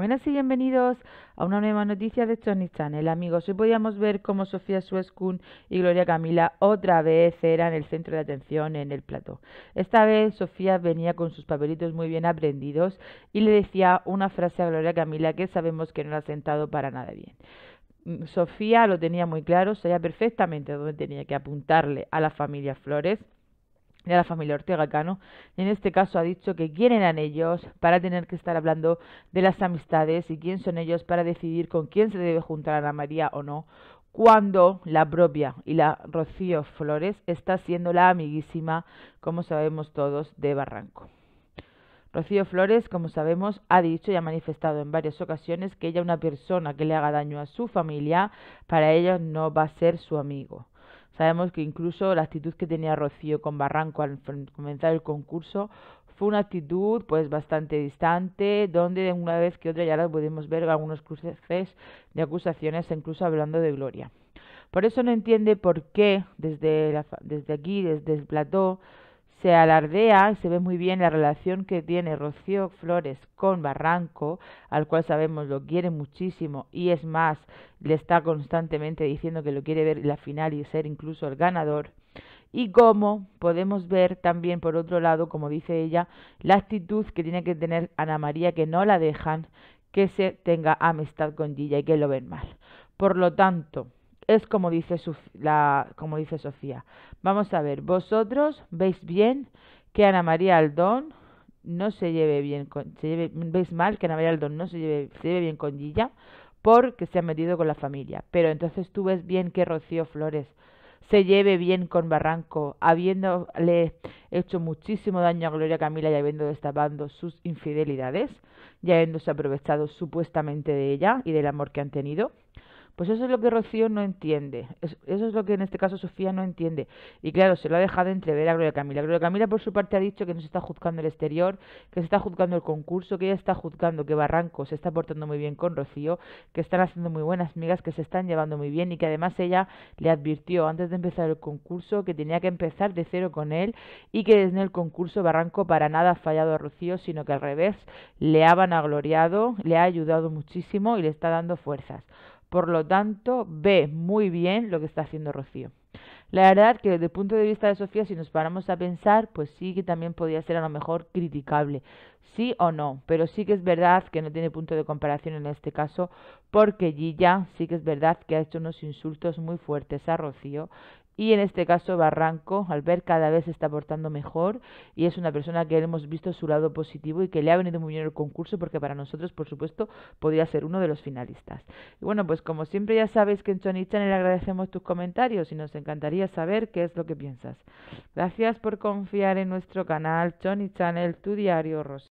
Buenas y bienvenidos a una nueva noticia de Sony Channel. Amigos, hoy podíamos ver cómo Sofía Suescun y Gloria Camila otra vez eran el centro de atención en el plató. Esta vez Sofía venía con sus papelitos muy bien aprendidos y le decía una frase a Gloria Camila que sabemos que no la ha sentado para nada bien. Mm, Sofía lo tenía muy claro, sabía perfectamente dónde tenía que apuntarle a la familia Flores de la familia Ortega Cano, y en este caso ha dicho que quién eran ellos para tener que estar hablando de las amistades y quién son ellos para decidir con quién se debe juntar a Ana María o no, cuando la propia y la Rocío Flores está siendo la amiguísima, como sabemos todos, de Barranco. Rocío Flores, como sabemos, ha dicho y ha manifestado en varias ocasiones que ella, una persona que le haga daño a su familia, para ella no va a ser su amigo. Sabemos que incluso la actitud que tenía Rocío con Barranco al comenzar el concurso fue una actitud pues bastante distante, donde de una vez que otra ya la podemos ver algunos cruces de acusaciones, incluso hablando de Gloria. Por eso no entiende por qué desde, desde aquí, desde el plató, se alardea y se ve muy bien la relación que tiene Rocío Flores con Barranco, al cual sabemos lo quiere muchísimo y es más, le está constantemente diciendo que lo quiere ver en la final y ser incluso el ganador. Y cómo podemos ver también, por otro lado, como dice ella, la actitud que tiene que tener Ana María, que no la dejan que se tenga amistad con Gilla y que lo ven mal. Por lo tanto, es como dice, como dice Sofía. Vamos a ver, vosotros veis bien que Ana María Aldón no se lleve bien con, se veis mal que Ana María Aldón no se lleve, bien con Gilla porque se ha metido con la familia. Pero entonces tú ves bien que Rocío Flores se lleve bien con Barranco, habiéndole hecho muchísimo daño a Gloria Camila y habiendo destapado sus infidelidades y habiéndose aprovechado supuestamente de ella y del amor que han tenido. Pues eso es lo que Rocío no entiende. Eso es lo que en este caso Sofía no entiende. Y claro, se lo ha dejado entrever a Gloria Camila. Gloria Camila, por su parte, ha dicho que no se está juzgando el exterior, que se está juzgando el concurso, que ella está juzgando que Barranco se está portando muy bien con Rocío, que están haciendo muy buenas migas, que se están llevando muy bien y que además ella le advirtió antes de empezar el concurso que tenía que empezar de cero con él y que desde el concurso Barranco para nada ha fallado a Rocío, sino que al revés le ha vanagloriado, le ha ayudado muchísimo y le está dando fuerzas. Por lo tanto, ve muy bien lo que está haciendo Rocío. La verdad que desde el punto de vista de Sofía, si nos paramos a pensar, pues sí que también podría ser a lo mejor criticable, sí o no, pero sí que es verdad que no tiene punto de comparación en este caso, porque Gilla sí que es verdad que ha hecho unos insultos muy fuertes a Rocío y en este caso Barranco, al ver cada vez se está portando mejor y es una persona que hemos visto su lado positivo y que le ha venido muy bien el concurso porque para nosotros, por supuesto, podría ser uno de los finalistas. Y bueno, pues como siempre ya sabéis que en Chony Channel agradecemos tus comentarios y nos encantaría saber qué es lo que piensas. Gracias por confiar en nuestro canal Johnny Channel, tu diario Rosa.